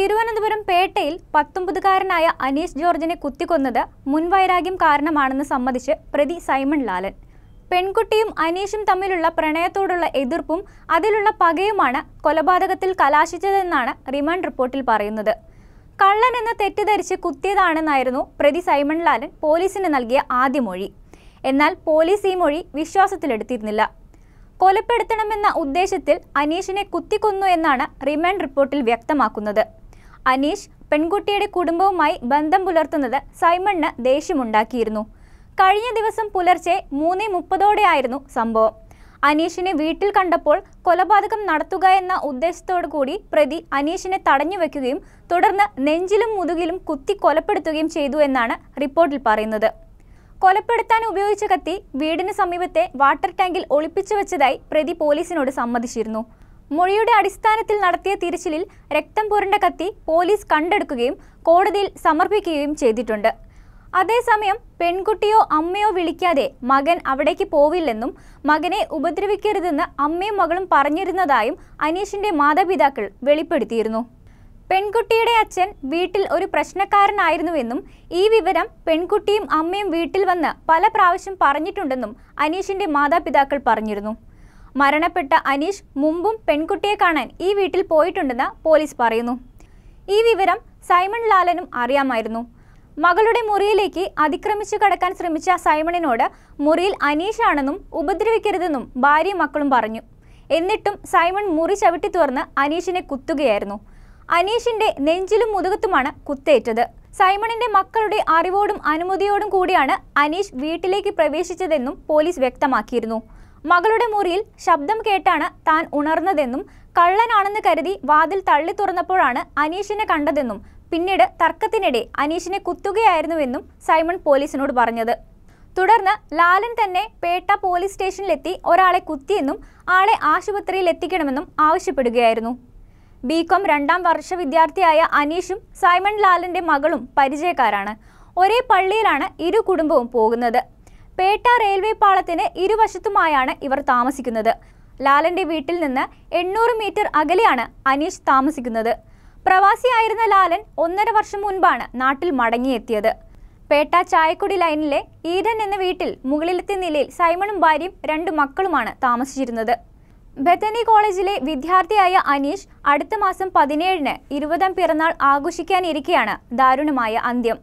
തിരുവനന്തപുരം പേട്ടയിൽ പത്തൊമ്പതുകാരനായ അനീഷ് ജോർജിനെ കുത്തിക്കൊന്നത് മുൻവൈരാഗ്യം കാരണമാണെന്ന് സമ്മതിച്ച് പ്രതി സൈമൺ ലാലൻ പെൺകുട്ടിയും അനീഷും തമ്മിലുള്ള പ്രണയത്തോടുള്ള എതിർപ്പും അതിലുള്ള പകയുമാണ് കൊലപാതകത്തിൽ കലാശിച്ചതെന്നാണ് റിമാൻഡ് റിപ്പോർട്ടിൽ പറയുന്നത് കള്ളൻ എന്ന് തെറ്റിദ്ധരിച്ച് കുത്തിയതാണെന്നായിരുന്നു പ്രതി സൈമൺ ലാലൻ പോലീസിന് നൽകിയ ആദ്യ മൊഴി എന്നാൽ പോലീസ് ഈ മൊഴി വിശ്വാസത്തിലെടുത്തിരുന്നില്ല കൊലപ്പെടുത്തണമെന്ന ഉദ്ദേശത്തിൽ അനീഷിനെ കുത്തിക്കൊന്നു എന്നാണ് റിമാൻഡ് റിപ്പോർട്ടിൽ വ്യക്തമാക്കുന്നത് അനീഷ് പെൺകുട്ടിയുടെ കുടുംബവുമായി ബന്ധം പുലർത്തുന്നത് സൈമണ് ദേഷ്യമുണ്ടാക്കിയിരുന്നു കഴിഞ്ഞ ദിവസം പുലർച്ചെ മൂന്ന് മുപ്പതോടെയായിരുന്നു സംഭവം അനീഷിനെ വീട്ടിൽ കണ്ടപ്പോൾ കൊലപാതകം നടത്തുക എന്ന ഉദ്ദേശത്തോടു കൂടി പ്രതി അനീഷിനെ തടഞ്ഞു വെക്കുകയും തുടർന്ന് നെഞ്ചിലും മുതുകിലും കുത്തി കൊലപ്പെടുത്തുകയും ചെയ്തു എന്നാണ് റിപ്പോർട്ടിൽ പറയുന്നത് കൊലപ്പെടുത്താൻ ഉപയോഗിച്ച കത്തി വീടിന് സമീപത്തെ വാട്ടർ ടാങ്കിൽ ഒളിപ്പിച്ചു വെച്ചതായി പ്രതി പോലീസിനോട് സമ്മതിച്ചിരുന്നു മൊഴിയുടെ അടിസ്ഥാനത്തിൽ നടത്തിയ തിരച്ചിലിൽ രക്തം പുരണ്ട കത്തി പോലീസ് കണ്ടെടുക്കുകയും കോടതിയിൽ സമർപ്പിക്കുകയും ചെയ്തിട്ടുണ്ട് അതേസമയം പെൺകുട്ടിയോ അമ്മയോ വിളിക്കാതെ മകൻ അവിടേക്ക് പോവില്ലെന്നും മകനെ ഉപദ്രവിക്കരുതെന്ന് അമ്മയും മകളും പറഞ്ഞിരുന്നതായും അനീഷിന്റെ മാതാപിതാക്കൾ വെളിപ്പെടുത്തിയിരുന്നു പെൺകുട്ടിയുടെ അച്ഛൻ വീട്ടിൽ ഒരു പ്രശ്നക്കാരനായിരുന്നുവെന്നും ഈ വിവരം പെൺകുട്ടിയും അമ്മയും വീട്ടിൽ വന്ന് പല പ്രാവശ്യം പറഞ്ഞിട്ടുണ്ടെന്നും അനീഷിന്റെ മാതാപിതാക്കൾ പറഞ്ഞിരുന്നു മരണപ്പെട്ട അനീഷ് മുമ്പും പെൺകുട്ടിയെ കാണാൻ ഈ വീട്ടിൽ പോയിട്ടുണ്ടെന്ന് പോലീസ് പറയുന്നു ഈ വിവരം സൈമൺ ലാലനും അറിയാമായിരുന്നു മകളുടെ മുറിയിലേക്ക് അതിക്രമിച്ചു കടക്കാൻ ശ്രമിച്ച സൈമണിനോട് മുറിയിൽ അനീഷാണെന്നും ഉപദ്രവിക്കരുതെന്നും ഭാര്യയും മക്കളും പറഞ്ഞു എന്നിട്ടും സൈമൺ മുറി ചവിട്ടി തുറന്ന് അനീഷിനെ കുത്തുകയായിരുന്നു അനീഷിന്റെ നെഞ്ചിലും മുതുകത്തുമാണ് കുത്തേറ്റത് സൈമണിന്റെ മക്കളുടെ അറിവോടും അനുമതിയോടും കൂടിയാണ് അനീഷ് വീട്ടിലേക്ക് പ്രവേശിച്ചതെന്നും പോലീസ് വ്യക്തമാക്കിയിരുന്നു മകളുടെ മുറിയിൽ ശബ്ദം കേട്ടാണ് താൻ ഉണർന്നതെന്നും കള്ളനാണെന്ന് കരുതി വാതിൽ തള്ളി തുറന്നപ്പോഴാണ് അനീഷിനെ കണ്ടതെന്നും പിന്നീട് തർക്കത്തിനിടെ അനീഷിനെ കുത്തുകയായിരുന്നുവെന്നും സൈമൺ പോലീസിനോട് പറഞ്ഞത് തുടർന്ന് ലാലൻ തന്നെ പേട്ട പോലീസ് സ്റ്റേഷനിലെത്തി ഒരാളെ കുത്തിയെന്നും ആളെ ആശുപത്രിയിൽ എത്തിക്കണമെന്നും ആവശ്യപ്പെടുകയായിരുന്നു ബികോം രണ്ടാം വർഷ വിദ്യാർത്ഥിയായ അനീഷും സൈമൺ ലാലിൻ്റെ മകളും പരിചയക്കാരാണ് ഒരേ പള്ളിയിലാണ് ഇരു കുടുംബവും പോകുന്നത് പേട്ട റെയിൽവേ പാളത്തിന് ഇരുവശത്തുമായാണ് ഇവർ താമസിക്കുന്നത് ലാലന്റെ വീട്ടിൽ നിന്ന് എണ്ണൂറ് മീറ്റർ അകലെയാണ് അനീഷ് താമസിക്കുന്നത് പ്രവാസിയായിരുന്ന ലാലൻ ഒന്നര വർഷം മുൻപാണ് നാട്ടിൽ മടങ്ങിയെത്തിയത് പേട്ട ചായക്കുടി ലൈനിലെ ഈരൻ എന്ന വീട്ടിൽ മുകളിലത്തെ നിലയിൽ സൈമണും ഭാര്യയും രണ്ട് മക്കളുമാണ് താമസിച്ചിരുന്നത് ബെത്തനി കോളേജിലെ വിദ്യാർത്ഥിയായ അനീഷ് അടുത്ത മാസം പതിനേഴിന് ഇരുപതാം പിറന്നാൾ ആഘോഷിക്കാനിരിക്കെയാണ് ദാരുണമായ അന്ത്യം